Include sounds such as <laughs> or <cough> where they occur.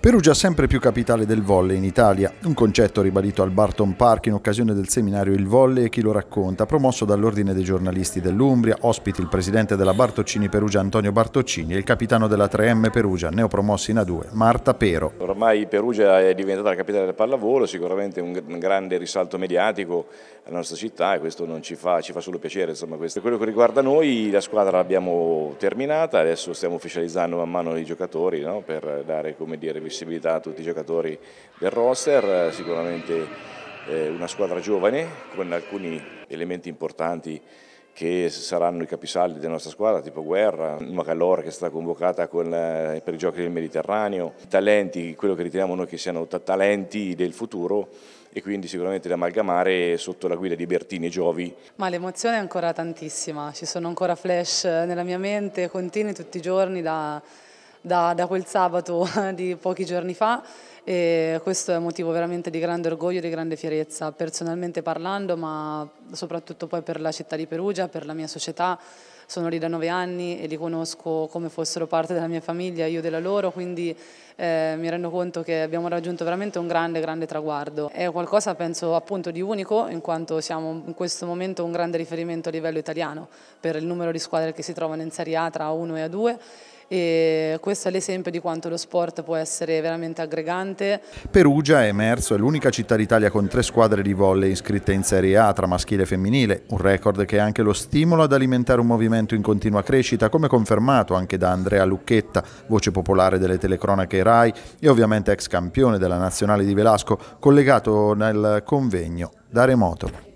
Perugia sempre più capitale del volley in Italia, un concetto ribadito al Barton Park in occasione del seminario Il volley e chi lo racconta, promosso dall'Ordine dei giornalisti dell'Umbria, ospiti il presidente della Bartoccini Perugia Antonio Bartoccini e il capitano della 3M Perugia, neopromossi in A2, Marta Pero. Ormai Perugia è diventata la capitale del pallavolo, sicuramente un grande risalto mediatico alla nostra città e questo non ci fa, ci fa solo piacere. Insomma, questo. Quello che riguarda noi, la squadra l'abbiamo terminata, adesso stiamo ufficializzando man mano i giocatori no? per dare, come dire, visibilità a tutti i giocatori del roster, sicuramente eh, una squadra giovane con alcuni elementi importanti che saranno i capisaldi della nostra squadra, tipo Guerra, Macalora che è stata convocata con, eh, per i giochi del Mediterraneo, talenti, quello che riteniamo noi che siano talenti del futuro e quindi sicuramente da amalgamare sotto la guida di Bertini e Giovi. Ma l'emozione è ancora tantissima, ci sono ancora flash eh, nella mia mente, continui tutti i giorni da da, da quel sabato <laughs> di pochi giorni fa e questo è un motivo veramente di grande orgoglio e di grande fierezza, personalmente parlando, ma soprattutto poi per la città di Perugia, per la mia società. Sono lì da nove anni e li conosco come fossero parte della mia famiglia, io della loro, quindi eh, mi rendo conto che abbiamo raggiunto veramente un grande, grande traguardo. È qualcosa, penso, appunto di unico, in quanto siamo in questo momento un grande riferimento a livello italiano per il numero di squadre che si trovano in Serie A tra A1 e A2 e questo è l'esempio di quanto lo sport può essere veramente aggregante. Perugia è emerso, è l'unica città d'Italia con tre squadre di volley iscritte in Serie A tra maschile e femminile, un record che è anche lo stimolo ad alimentare un movimento in continua crescita, come confermato anche da Andrea Lucchetta, voce popolare delle telecronache RAI e ovviamente ex campione della nazionale di Velasco, collegato nel convegno da remoto.